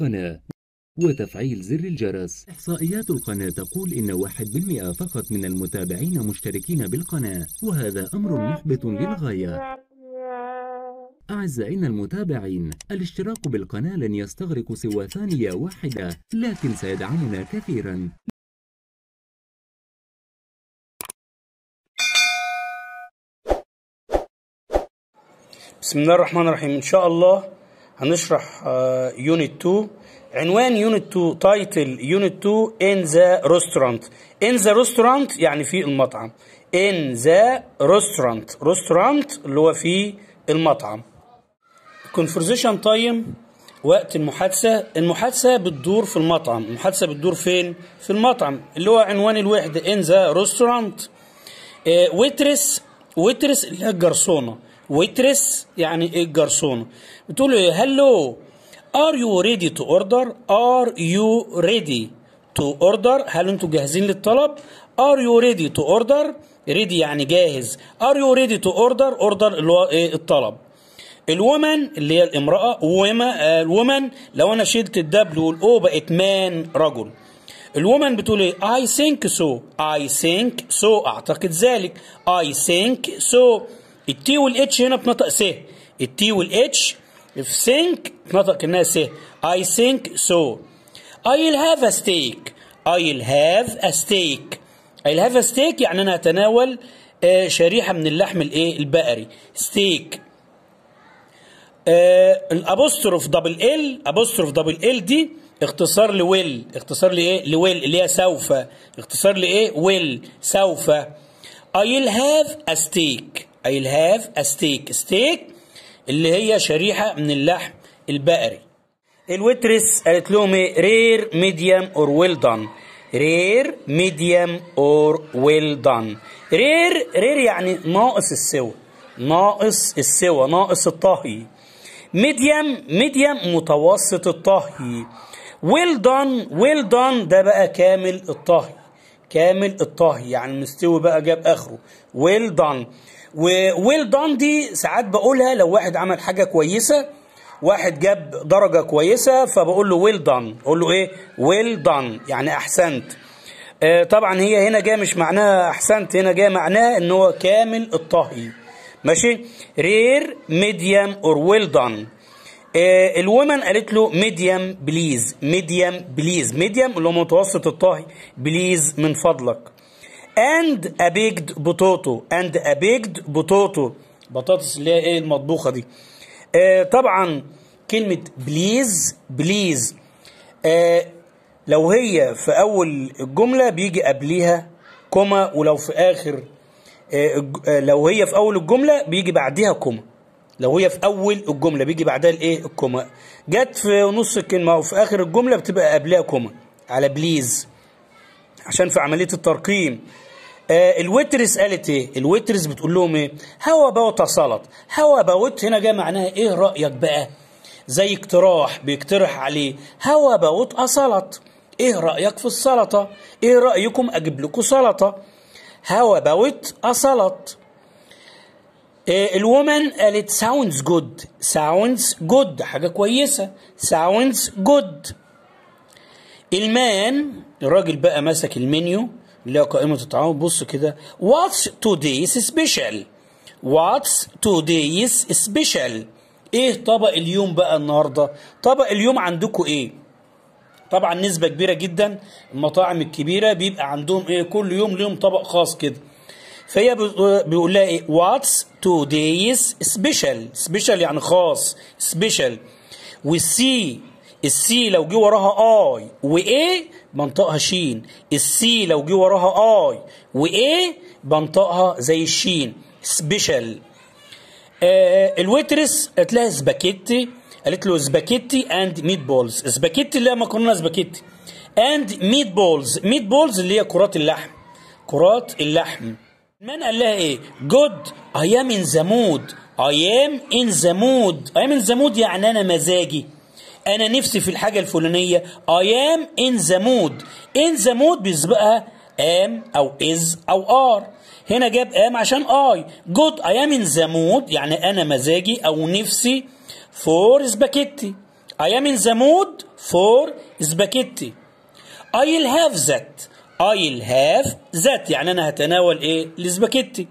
القناة وتفعيل زر الجرس إحصائيات القناة تقول إن 1% فقط من المتابعين مشتركين بالقناة وهذا أمر محبط للغاية أعزائنا المتابعين الاشتراك بالقناة لن يستغرق سوى ثانية واحدة لكن سيدعمنا كثيرا بسم الله الرحمن الرحيم إن شاء الله هنشرح يونت آه، 2 عنوان يونت 2 تايتل يونت 2 ان ذا ريستورانت ان ذا ريستورانت يعني في المطعم ان ذا ريستورانت ريستورانت اللي هو في المطعم كونفرزيشن تايم وقت المحادثة المحادثة بتدور في المطعم المحادثة بتدور فين في المطعم اللي هو عنوان الوحدة ان ذا ريستورانت ويترس ويترس اللي هي الجرسونة ويترس يعني ايه الجرسون بتقول له هلو ار يو ريدي تو اوردر ار يو ريدي تو اوردر هل انتوا جاهزين للطلب ار يو ريدي تو اوردر ريدي يعني جاهز ار يو ريدي تو اوردر اوردر اللي هو ايه الطلب الومن اللي هي الامراه وما الومن لو انا شلت الدبليو والاو بقت مان رجل الومن بتقول ايه اي ثينك سو اي ثينك سو اعتقد ذلك اي ثينك سو التي والاتش هنا بنطق س التي والاتش في سينك بنطق كانها س اي think سو ايل هاف ا ستيك ايل هاف ا ستيك ايل هاف ا ستيك يعني أنا هتناول شريحة من اللحم الايه البقري ستيك الابوستروف دبل ال ابوستروف دبل ال دي اختصار لويل اختصار لايه لويل اللي هي سوف اختصار لايه ويل سوف I'll have a steak I'll have a steak steak اللي هي شريحة من اللحم البقري الوترس قالت لهم ايه رير ميديم اور ويل دان رير ميديم اور ويل دان رير رير يعني ناقص السوى ناقص السوى ناقص الطهي ميديم ميديم متوسط الطهي ويل دان ويل دان ده بقى كامل الطهي كامل الطهي يعني مستوي بقى جاب اخره ويل دان وويل دون دي ساعات بقولها لو واحد عمل حاجه كويسه واحد جاب درجه كويسه فبقول له ويل دون اقول له ايه ويل دون يعني احسنت آه طبعا هي هنا جايه مش معناها احسنت هنا جايه معناها ان هو كامل الطهي ماشي رير ميديم اور ويل دون الومن قالت له ميديم بليز ميديم بليز ميديم اللي هو متوسط الطهي بليز من فضلك اند a بيجد بوتوتو اند a بيجد بوتوتو بطاطس اللي هي ايه المطبوخه دي آه طبعا كلمه بليز بليز آه لو هي في اول الجمله بيجي قبليها كوما ولو في اخر آه،, آه لو هي في اول الجمله بيجي بعديها كوما لو هي في اول الجمله بيجي بعدها الايه الكوما جت في نص الكلمه او في اخر الجمله بتبقى قبلها كوما على بليز عشان في عمليه الترقيم آه الويترس قالت ايه الويترس بتقول لهم ايه هو اباوت سلط هو اباوت هنا جاء معناها ايه رايك بقى زي اقتراح بيقترح عليه هو اباوت سلط، ايه رايك في السلطه ايه رايكم اجيب لكم سلطه هوا اباوت سلط. الومن قالت ساوندز جود ساوندز جود حاجة كويسة ساوندز جود المان الراجل بقى مسك المنيو اللي هو قائمة الطعام بص كده واتس today's سبيشال واتس today's سبيشال ايه طبق اليوم بقى النهارده طبق اليوم عندكم ايه طبعا نسبة كبيرة جدا المطاعم الكبيرة بيبقى عندهم ايه كل يوم ليهم طبق خاص كده فهي بيقول لها ايه واتس today's سبيشال سبيشال يعني خاص سبيشال والسي السي لو جه وراها اي وايه بنطقها شين السي لو جه وراها اي وايه بنطقها زي الشين سبيشال آه, آه، الويترس لها سباكيتي قالت له سباكيتي اند ميت بولز سباكيتي اللي هي مكرونه سباكيتي اند ميت بولز ميت بولز اللي هي كرات اللحم كرات اللحم من قال لها ايه جود اي ام ان ذا مود اي ام ان ذا مود اي ام ان ذا مود يعني انا مزاجي انا نفسي في الحاجه الفلانيه اي ام ان ذا مود ان ذا مود بيسبقها ام او از او ار هنا جاب ام عشان اي جود اي ام ان ذا مود يعني انا مزاجي او نفسي فور سباكيتي اي ام ان ذا مود فور سباكيتي ايل هاف ذات ايل هاف ذات يعني انا هتناول ايه السباكيتي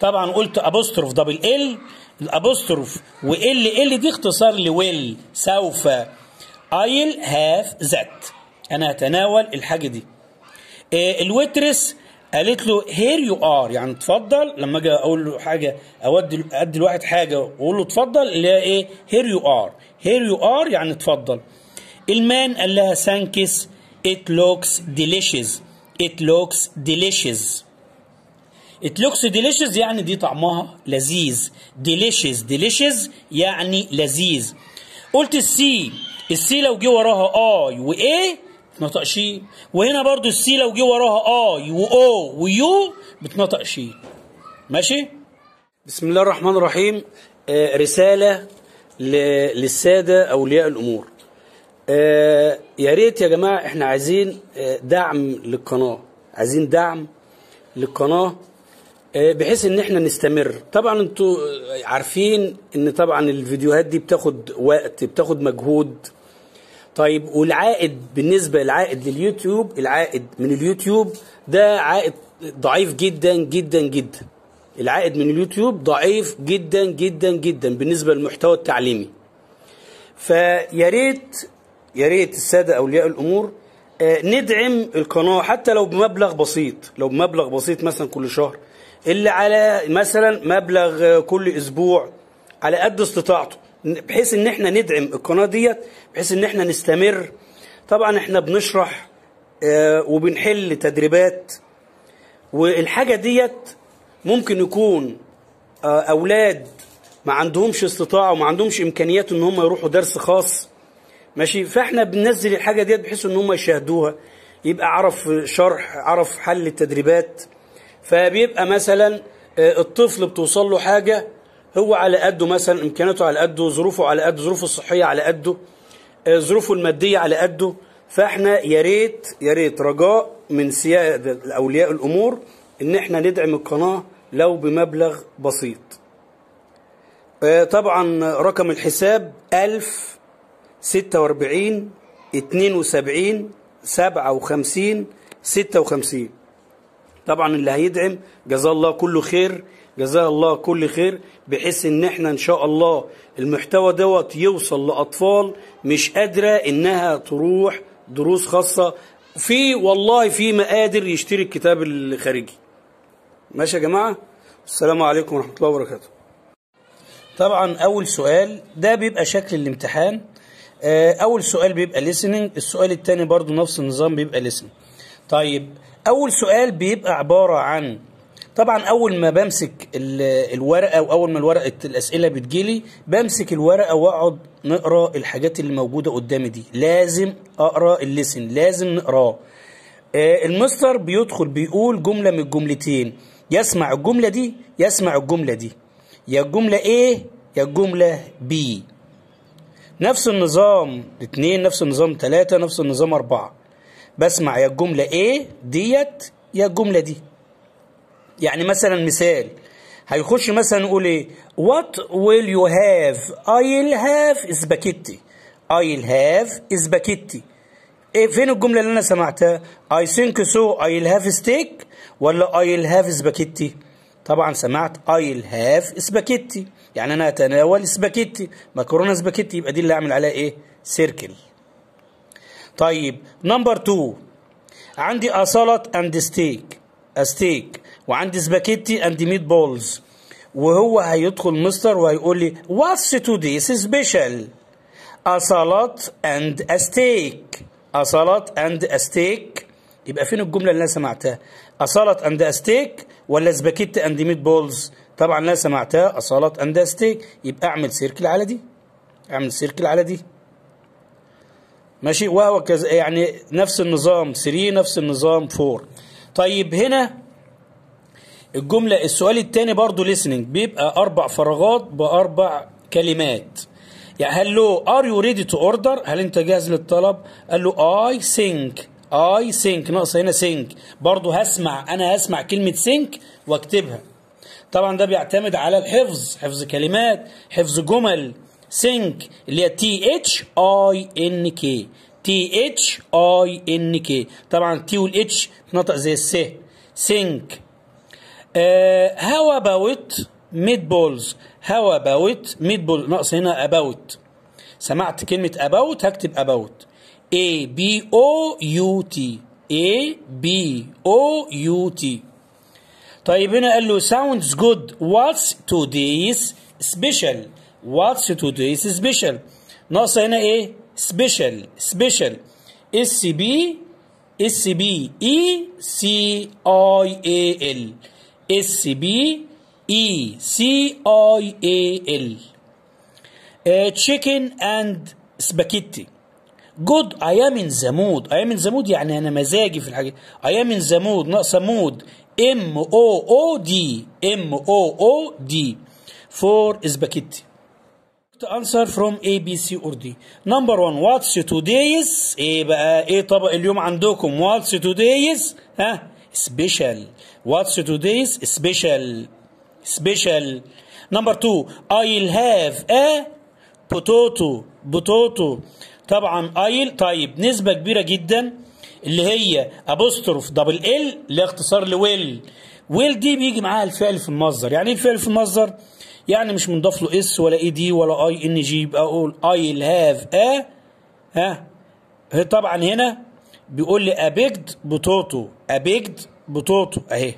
طبعا قلت ابوستروف دبل ال الابوستروف وال ال دي اختصار لويل سوف ايل هاف ذات انا هتناول الحاجه دي إيه، الويترس قالت له هير يو ار يعني اتفضل لما اجي اقول له حاجه اودي ادي لواحد حاجه واقول له اتفضل اللي هي ايه هير يو ار هير يو ار يعني اتفضل المان قال لها سانكس ات لوكس ديليشيز ات لوكس ديليشيز it looks delicious يعني دي طعمها لذيذ delicious delicious يعني لذيذ قلت السي السي لو جه وراها اي وايه بتنطق شي وهنا برضو السي لو جه وراها اي واو ويو بتنطق شي ماشي بسم الله الرحمن الرحيم آه رسالة للسادة أولياء الأمور آه يا ريت يا جماعة احنا عايزين آه دعم للقناة عايزين دعم للقناة آه، بحيث ان احنا نستمر طبعا انتوا عارفين ان طبعا الفيديوهات دي بتاخد وقت بتاخد مجهود طيب والعائد بالنسبة للعائد لليوتيوب العائد من اليوتيوب ده عائد ضعيف جدا جدا جدا العائد من اليوتيوب ضعيف جدا جدا جدا بالنسبة للمحتوى التعليمي فيا ريت يا ريت السادة أولياء الأمور آه، ندعم القناة حتى لو بمبلغ بسيط لو بمبلغ بسيط مثلا كل شهر اللي على مثلا مبلغ كل اسبوع على قد استطاعته بحيث ان احنا ندعم القناه ديت بحيث ان احنا نستمر طبعا احنا بنشرح آه، وبنحل تدريبات والحاجه ديت ممكن يكون آه، اولاد ما عندهمش استطاعه وما عندهمش امكانيات ان هم يروحوا درس خاص ماشي فاحنا بننزل الحاجه ديت بحيث ان هم يشاهدوها يبقى عرف شرح عرف حل التدريبات فبيبقى مثلا آه، الطفل بتوصل له حاجة هو على قده مثلا إمكاناته على قده ظروفه على قده ظروفه الصحية على قده آه، ظروفه المادية على قده فاحنا يا ريت يا ريت رجاء من سيادة أولياء الأمور إن احنا ندعم القناة لو بمبلغ بسيط آه، طبعا رقم الحساب 1046 72 57 56 طبعا اللي هيدعم جزاه الله كل خير جزاه الله كل خير بحيث ان احنا ان شاء الله المحتوى دوت يوصل لاطفال مش قادره انها تروح دروس خاصه في والله في مقادر يشتري الكتاب الخارجي ماشي يا جماعه السلام عليكم ورحمه الله وبركاته طبعا اول سؤال ده بيبقى شكل الامتحان آه، اول سؤال بيبقى listening السؤال الثاني برضو نفس النظام بيبقى listening طيب اول سؤال بيبقى عباره عن طبعا اول ما بمسك الورقه واول ما الورقه الاسئله بتجيلي بمسك الورقه واقعد نقرا الحاجات اللي موجوده قدامي دي لازم اقرا الليسن لازم نقراه آه، المستر بيدخل بيقول جمله من الجملتين يسمع الجمله دي يسمع الجمله دي يا الجمله ايه يا الجمله بي نفس النظام اتنين نفس النظام تلاتة نفس النظام أربعة بسمع يا الجمله ايه ديت يا الجمله دي يعني مثلا مثال هيخش مثلا يقول ايه وات ويل يو هاف ايل هاف اسباكيتي ايل هاف اسباكيتي ايه فين الجملة اللي أنا سمعتها؟ اي ثينك سو ايل هاف ستيك ولا ايل هاف اسباكيتي طبعا سمعت ايل هاف اسباكيتي يعني أنا أتناول سباكيتي مكرونة سباكيتي يبقى دي اللي أعمل عليها إيه؟ سيركل طيب نمبر 2 عندي أسلط أند ستيك ستيك وعندي سباكيتي أند ميت بولز وهو هيدخل مستر وهيقول لي واتس تو ذيس سبيشال أسلط أند ستيك أسلط أند ستيك يبقى فين الجملة اللي أنا سمعتها أسلط أند ستيك ولا سباكيتي أند ميت بولز طبعا انا سمعتها اند استيك يبقى أعمل سيركل على دي أعمل سيركل على دي ماشي وهو كز... يعني نفس النظام 3 نفس النظام 4 طيب هنا الجملة السؤال الثاني برضو listening بيبقى أربع فراغات بأربع كلمات يعني هل له ار يو ريدي تو اوردر هل أنت جاهز للطلب قال له اي سينك اي سينك ناقص هنا سينك برضه هسمع أنا هسمع كلمة سينك وأكتبها طبعا ده بيعتمد على الحفظ حفظ كلمات حفظ جمل سينك اللي هي تي اتش اي ان كي تي اتش اي ان كي طبعا تي والاتش بتنطق زي الس سينك هاو اباوت ميد بولز هاو اباوت ميد بول ناقص هنا اباوت سمعت كلمه اباوت هكتب اباوت اي بي او يو تي اي بي او يو تي طيب هنا قال له جود واتس تو today's سبيشال واتس تو تريس سبيشال ناقصه هنا ايه سبيشال سبيشال اس بي اس بي اي سي اي اي ال اس بي اي سي اي اي ال تشيكن اند سباكيتي جود اي ام ان ذا مود اي ام ان ذا مود يعني انا مزاجي في الحاجه اي ام ان ذا مود ناقصه مود ام او او دي ام او او دي فور سباكيتي correct answer from A B C or D number one what's today's ايه بقى ايه طبق اليوم عندكم what's today's ها special what's today's special special number two I'll have a potato potato طبعا I'll طيب نسبة كبيرة جدا اللي هي ابوستروف دبل ال اللي اختصار لويل ويل دي بيجي معاها الفعل في المصدر يعني ايه الفعل في المصدر يعني مش منضاف له اس ولا اي دي ولا اي ان جي يبقى اقول اي هاف ا ها طبعا هنا بيقول لي ابيجد بوتوتو ابيجد بوتوتو اهي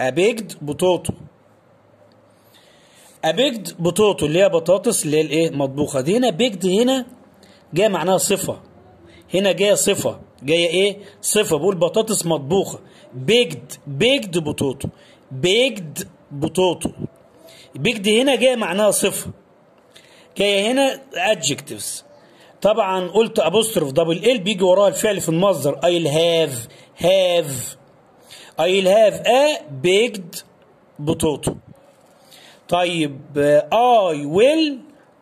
ابيجد بوتوتو ابيجد بوتوتو اللي هي بطاطس اللي هي الايه مطبوخه دي هنا بيجد هنا جايه معناها صفه هنا جايه صفه جايه ايه صفه بقول بطاطس مطبوخه بيجد بيجد بوتوتو بيجد بوتوتو دي هنا جايه معناها صفه جايه هنا adjectives طبعا قلت ابوستروف دبل ال بيجي وراها الفعل في المصدر اي هاف هاف اي هاف ا بيجد بطوطو طيب اي ويل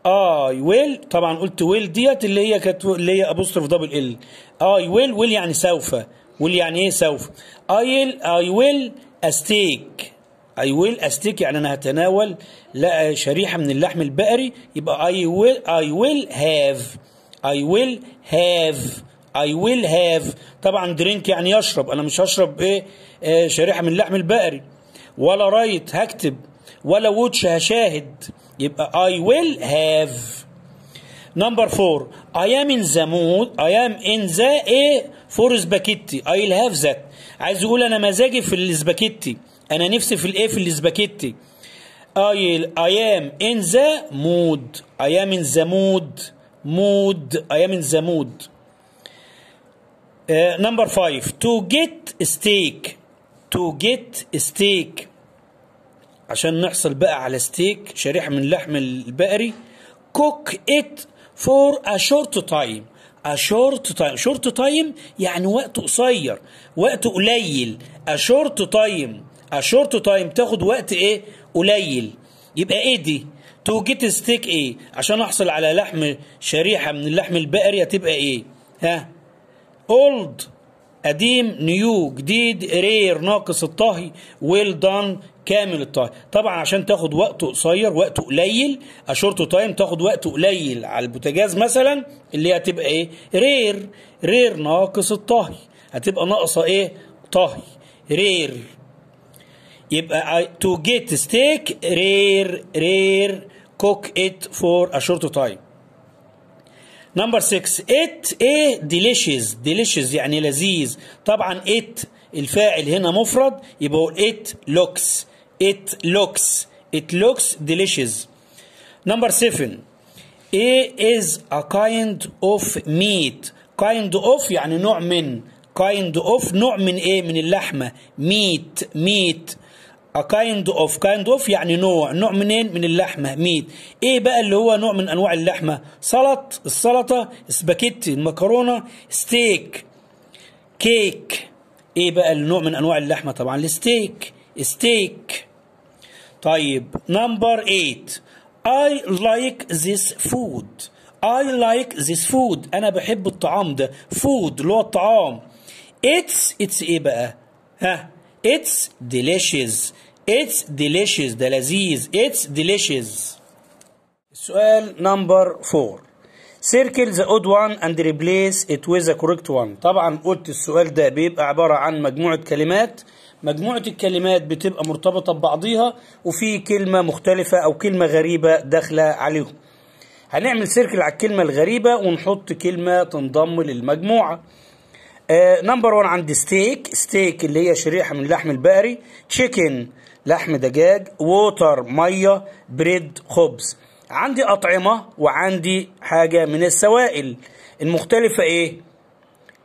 اي ويل طبعا قلت ويل ديت اللي هي كانت اللي هي ابوستروف دبل ال اي ويل ويل يعني سوف ويل يعني ايه سوف اي اي ويل استيك اي ويل استيك يعني انا هتناول شريحه من اللحم البقري يبقى اي ويل اي ويل هاف اي ويل هاف اي ويل هاف طبعا درينك يعني يشرب انا مش هشرب ايه, آه شريحه من اللحم البقري ولا رايت هكتب ولا ووتش هشاهد يبقى اي ويل هاف نمبر فور اي ام ان ذا مود اي ام ان ذا ايه فور سباكيتي اي هاف ذات عايز يقول انا مزاجي في السباكيتي انا نفسي في الايه في الاسباجيتي اي ايام ان ذا مود ايام ان ذا مود مود ايام ان ذا مود نمبر 5 تو جيت ستيك تو جيت ستيك عشان نحصل بقى على ستيك شريحه من لحم البقري كوك ات فور ا شورت تايم ا شورت تايم شورت تايم يعني وقت قصير وقت قليل ا شورت تايم الشورت تايم تاخد وقت ايه قليل يبقى ايه دي تو جيت ستيك ايه عشان احصل على لحم شريحه من اللحم البقري هتبقى ايه ها اولد قديم نيو جديد رير ناقص الطهي ويل دان كامل الطهي طبعا عشان تاخد وقت قصير وقت قليل اشورت تايم تاخد وقت قليل على البوتاجاز مثلا اللي هتبقى ايه رير رير ناقص الطهي هتبقى ناقصه ايه طهي رير يبقى to get steak rare rare cook it for a short time نمبر 6 it a delicious delicious يعني لذيذ طبعا it الفاعل هنا مفرد يبقى it looks it looks it looks delicious نمبر 7 A is a kind of meat kind of يعني نوع من kind of نوع من ايه من اللحمه meat meat كايند اوف كايند اوف يعني نوع نوع منين من اللحمه ميت ايه بقى اللي هو نوع من انواع اللحمه سلط السلطه سباكيتي المكرونه ستيك كيك ايه بقى النوع من انواع اللحمه طبعا الستيك ستيك طيب نمبر 8 I like this food I like this food أنا بحب الطعام ده food اللي هو الطعام It's It's إيه بقى ها It's delicious It's delicious ده لذيذ It's delicious السؤال نمبر 4 Circle the odd one and replace it with the correct one طبعا قلت السؤال ده بيبقى عبارة عن مجموعة كلمات مجموعة الكلمات بتبقى مرتبطة ببعضيها وفي كلمة مختلفة أو كلمة غريبة داخلة عليهم هنعمل سيركل على الكلمة الغريبة ونحط كلمة تنضم للمجموعة آه، نمبر 1 عندي ستيك ستيك اللي هي شريحة من لحم البقري تشيكن لحم دجاج ووتر ميه بريد خبز عندي أطعمة وعندي حاجة من السوائل المختلفة إيه؟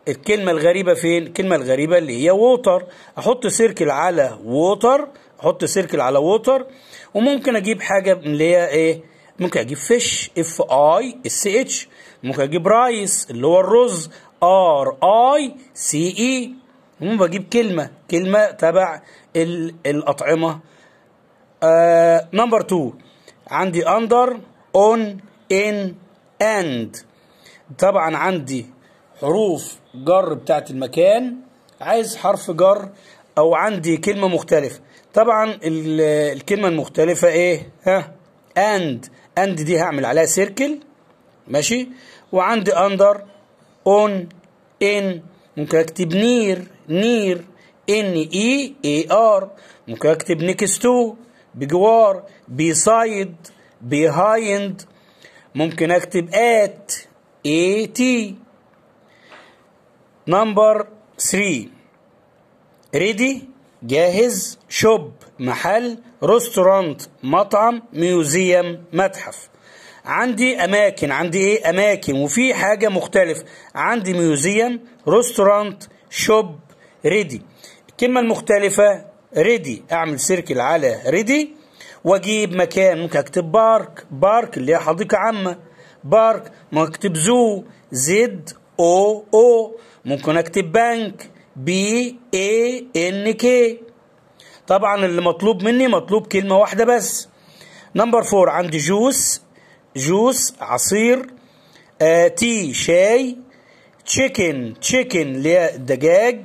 الكلمة الغريبة فين؟ الكلمة الغريبة اللي هي ووتر أحط سيركل على ووتر أحط سيركل على ووتر وممكن أجيب حاجة اللي هي إيه؟ ممكن أجيب فيش اف اي اس اتش ممكن أجيب رايس اللي هو الرز ار اي سي اي المهم بجيب كلمة كلمة تبع الأطعمة آه نمبر 2 عندي under on in and طبعا عندي حروف جر بتاعت المكان عايز حرف جر او عندي كلمة مختلفة طبعا الكلمة المختلفة ايه ها and and دي هعمل عليها سيركل ماشي وعندي under on in ممكن اكتب نير نير ان اي اي ار ممكن اكتب نيكس تو بجوار بيسايد بيهايند ممكن اكتب ات اي تي نمبر 3 ريدي جاهز شوب محل ريستورانت مطعم ميوزيوم متحف عندي اماكن عندي ايه اماكن وفي حاجه مختلف عندي ميوزيوم ريستورانت شوب ريدي الكلمه المختلفه ريدي اعمل سيركل على ريدي واجيب مكان ممكن اكتب بارك بارك اللي هي حديقه عامه بارك ممكن اكتب زو زد او او ممكن اكتب بنك بي اي ان كي طبعا اللي مطلوب مني مطلوب كلمه واحده بس نمبر فور عندي جوس جوس عصير آه، تي شاي تشيكن تشيكن اللي هي الدجاج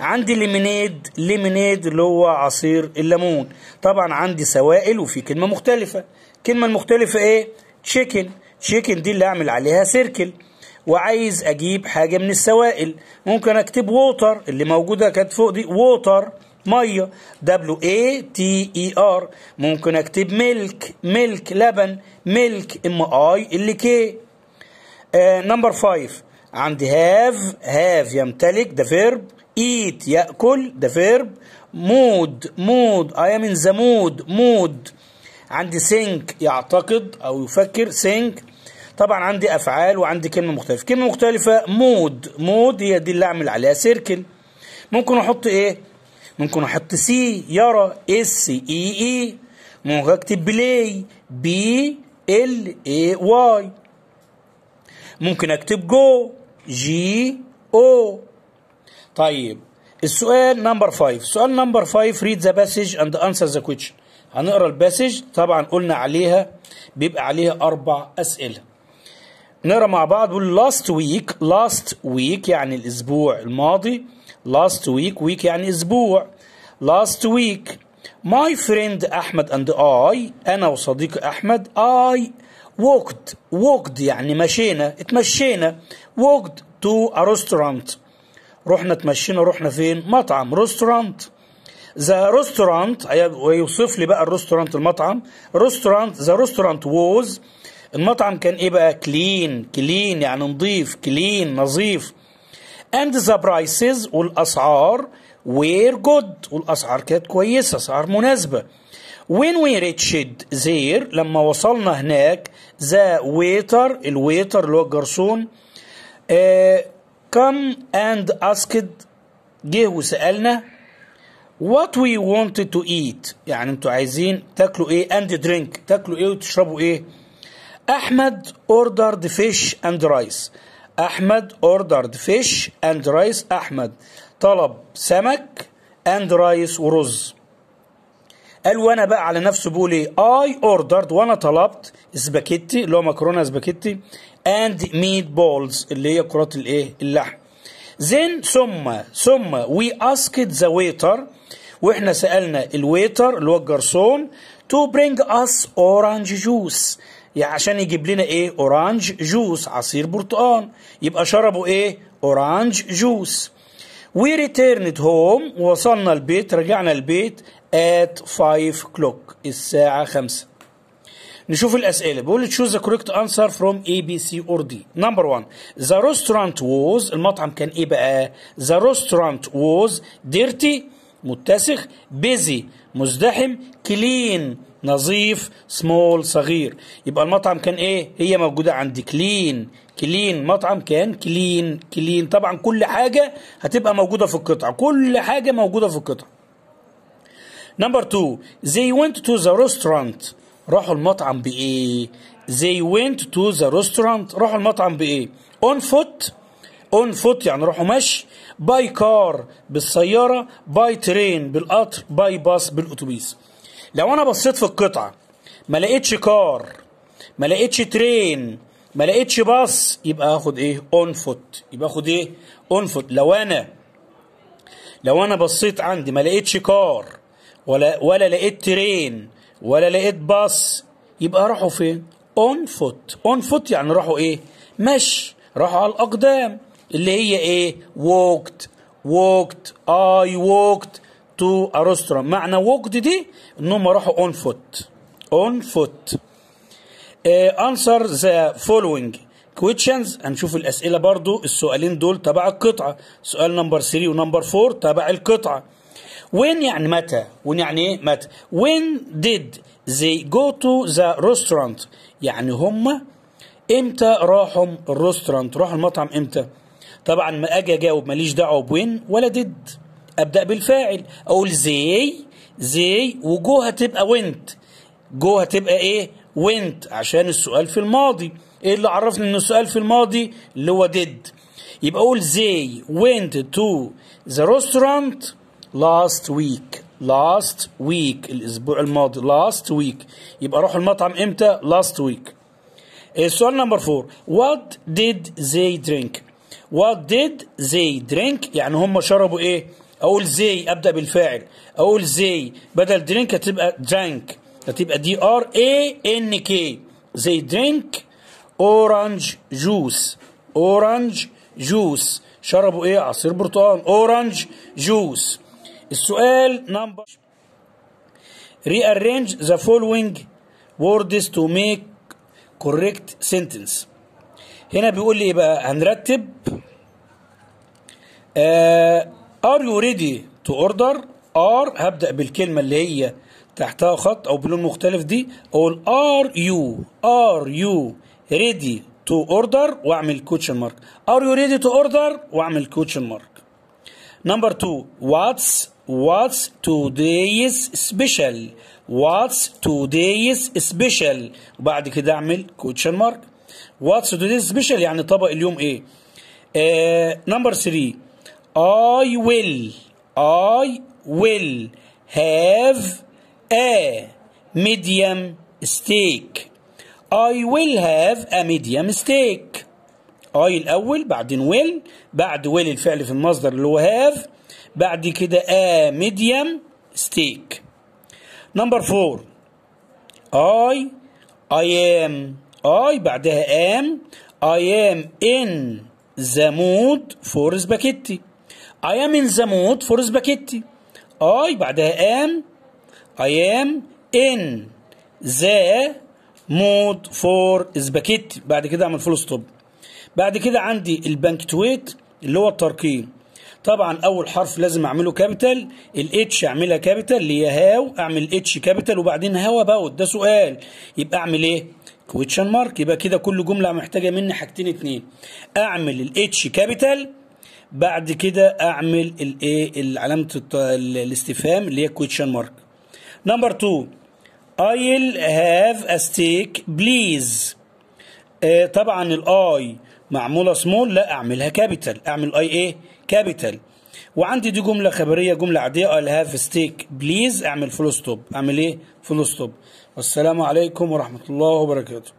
عندي ليمينيد ليمينيد اللي هو عصير الليمون طبعا عندي سوائل وفي كلمه مختلفه الكلمه المختلفه ايه تشيكن تشيكن دي اللي اعمل عليها سيركل وعايز اجيب حاجه من السوائل ممكن اكتب ووتر اللي موجوده كانت فوق دي ووتر ميه دبليو اي تي اي ار ممكن اكتب ملك ملك لبن ملك ام اي اللي كي نمبر آه، فايف عندي هاف هاف يمتلك ذا فيرب ايت ياكل ذا فيرب مود مود اي ام ان ذا مود مود عندي سينك يعتقد او يفكر سينك طبعا عندي افعال وعندي كلمه مختلفه كلمه مختلفه مود مود هي دي اللي اعمل عليها سيركل ممكن احط ايه ممكن احط سي يرى اس اي اي ممكن اكتب بلاي بي ال اي واي ممكن اكتب جو جي او طيب السؤال نمبر 5 سؤال نمبر 5 ريد ذا باسج اند انسر ذا كويتشن هنقرا الباسج طبعا قلنا عليها بيبقى عليها اربع اسئله نقرا مع بعض لاست ويك لاست ويك يعني الاسبوع الماضي last week week يعني أسبوع last week my friend أحمد and I أنا وصديق أحمد I walked walked يعني مشينا اتمشينا walked to a restaurant رحنا اتمشينا رحنا فين مطعم ريستورانت ذا ريستورانت ويوصف لي بقى الريستورانت المطعم ريستورانت ذا ريستورانت ووز المطعم كان ايه بقى كلين كلين يعني نظيف كلين نظيف and the prices والاسعار were good والاسعار كانت كويسه اسعار مناسبه when we reached there لما وصلنا هناك the waiter الويتر اللي هو الجرسون come and asked جه وسالنا what we wanted to eat يعني انتوا عايزين تاكلوا ايه and drink تاكلوا ايه وتشربوا ايه احمد ordered fish and rice أحمد اوردرد فيش اند رايس أحمد طلب سمك اند رايس ورز قال وانا بقى على نفسه بقول ايه اي اوردرد وانا طلبت سباكيتي اللي هو مكرونه سباكيتي اند ميت بولز اللي هي كرات الايه اللحم زين ثم ثم وي اسكت ذا ويتر واحنا سالنا الويتر اللي هو الجرسون تو برينج اس اورانج جوس يعني عشان يجيب لنا ايه اورانج جوس عصير برتقال يبقى شربوا ايه اورانج جوس وي ريتيرنت هوم وصلنا البيت رجعنا البيت ات 5 كلوك الساعة 5 نشوف الأسئلة بيقول تشوز ذا كوريكت أنسر فروم اي بي سي اور دي نمبر 1 ذا ريستورانت ووز المطعم كان إيه بقى ذا ريستورانت ووز ديرتي متسخ بيزي مزدحم كلين نظيف سمول صغير يبقى المطعم كان ايه هي موجوده عندي كلين كلين مطعم كان كلين كلين طبعا كل حاجه هتبقى موجوده في القطعه كل حاجه موجوده في القطعه نمبر 2 زي went تو ذا restaurant راحوا المطعم بايه زي went تو ذا restaurant راحوا المطعم بايه اون فوت اون فوت يعني راحوا مشي باي كار بالسياره باي ترين بالقطر باي باص بالاتوبيس لو انا بصيت في القطعه ما لقيتش كار ما لقيتش ترين ما لقيتش باص يبقى هاخد ايه اون فوت يبقى اخد ايه اون فوت لو انا لو انا بصيت عندي ما لقيتش كار ولا ولا لقيت ترين ولا لقيت باص يبقى راحوا فين اون فوت اون فوت يعني راحوا ايه مشي راحوا على الاقدام اللي هي ايه ووكت ووكت اي ووكت to a restaurant معنى وجد دي ان هم راحوا اون فوت اون فوت انسر ذا فولوينج كويتشنز هنشوف الاسئله برضو السؤالين دول تبع القطعه سؤال نمبر 3 ونمبر 4 تبع القطعه وين يعني متى وين يعني ايه متى وين ديد زي جو تو ذا ريستورانت يعني هم امتى راحوا الريستورانت راحوا المطعم امتى طبعا ما اجي اجاوب ماليش دعوه بوين ولا ديد ابدا بالفاعل اقول زي زي وجو هتبقى وينت جو هتبقى ايه وينت عشان السؤال في الماضي ايه اللي عرفني ان السؤال في الماضي اللي هو ديد يبقى اقول زي went to the restaurant last week last week الاسبوع الماضي last week يبقى اروح المطعم امتى last week إيه السؤال نمبر 4 what did they drink what did they drink يعني هم شربوا ايه اقول زي ابدا بالفاعل اقول زي بدل درينك هتبقى درانك هتبقى دي ار اي ان كي زي درينك اورانج جوس اورانج جوس شربوا ايه عصير برتقال اورانج جوس السؤال نمبر ري ارينج ذا فولوينج ووردز تو ميك كوريكت سنتنس هنا بيقول لي ايه بقى هنرتب آه ار يو ريدي تو اوردر ار هبدا بالكلمه اللي هي تحتها خط او بلون مختلف دي اقول ار يو ار يو ريدي تو اوردر واعمل كوتشن مارك ار يو ريدي تو اوردر واعمل كوتشن مارك نمبر 2 واتس واتس تودايز سبيشال واتس تودايز سبيشال وبعد كده اعمل كوتشن مارك واتس تودايز سبيشال يعني طبق اليوم ايه نمبر آه، 3 I will I will have a medium steak I will have a medium steak I الأول بعدين will بعد will الفعل في المصدر اللي هو have بعد كده a medium steak number four I I am I بعدها am I am in the mood for spaghetti I am in the mood for spaghetti I بعدها am I am in the mood for spaghetti بعد كده اعمل فول ستوب بعد كده عندي البنكتويت اللي هو الترقيم طبعا اول حرف لازم اعمله كابيتال الاتش اعملها كابيتال اللي هي هاو اعمل اتش كابيتال وبعدين هاو اباوت ده سؤال يبقى اعمل ايه كويتشن مارك يبقى كده كل جمله محتاجه مني حاجتين اتنين اعمل الاتش كابيتال بعد كده اعمل الايه علامه الاستفهام اللي هي كويشن مارك نمبر 2 ايل هاف a steak please آه، طبعا الاي معموله سمول لا اعملها كابيتال اعمل اي ايه كابيتال وعندي دي جمله خبريه جمله عاديه ايل هاف ستيك بليز اعمل فول ستوب اعمل ايه فول ستوب والسلام عليكم ورحمه الله وبركاته